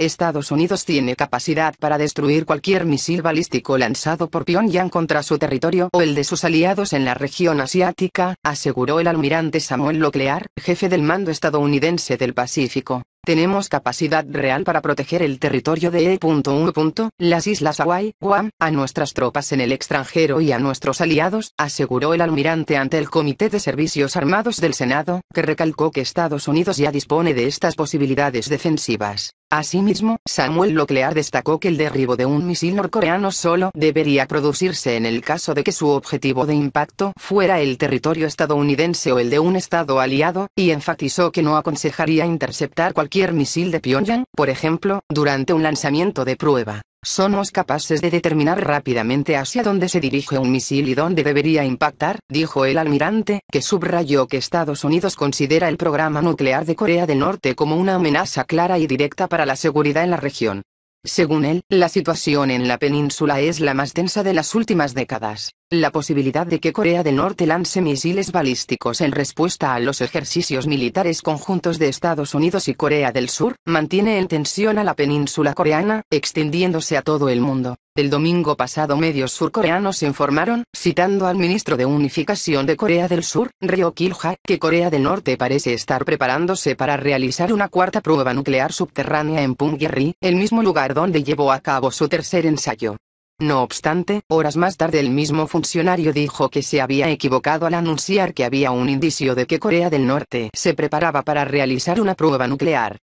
Estados Unidos tiene capacidad para destruir cualquier misil balístico lanzado por Pyongyang contra su territorio o el de sus aliados en la región asiática, aseguró el almirante Samuel Loclear, jefe del mando estadounidense del Pacífico. Tenemos capacidad real para proteger el territorio de E.1. Las islas Hawái, Guam, a nuestras tropas en el extranjero y a nuestros aliados, aseguró el almirante ante el Comité de Servicios Armados del Senado, que recalcó que Estados Unidos ya dispone de estas posibilidades defensivas. Asimismo, Samuel Locklear destacó que el derribo de un misil norcoreano solo debería producirse en el caso de que su objetivo de impacto fuera el territorio estadounidense o el de un estado aliado, y enfatizó que no aconsejaría interceptar cualquier misil de Pyongyang, por ejemplo, durante un lanzamiento de prueba. Somos capaces de determinar rápidamente hacia dónde se dirige un misil y dónde debería impactar, dijo el almirante, que subrayó que Estados Unidos considera el programa nuclear de Corea del Norte como una amenaza clara y directa para la seguridad en la región. Según él, la situación en la península es la más tensa de las últimas décadas. La posibilidad de que Corea del Norte lance misiles balísticos en respuesta a los ejercicios militares conjuntos de Estados Unidos y Corea del Sur mantiene en tensión a la península coreana, extendiéndose a todo el mundo. El domingo pasado medios surcoreanos informaron, citando al ministro de Unificación de Corea del Sur, Ryo Kilha, que Corea del Norte parece estar preparándose para realizar una cuarta prueba nuclear subterránea en Punggye-ri, el mismo lugar donde llevó a cabo su tercer ensayo. No obstante, horas más tarde el mismo funcionario dijo que se había equivocado al anunciar que había un indicio de que Corea del Norte se preparaba para realizar una prueba nuclear.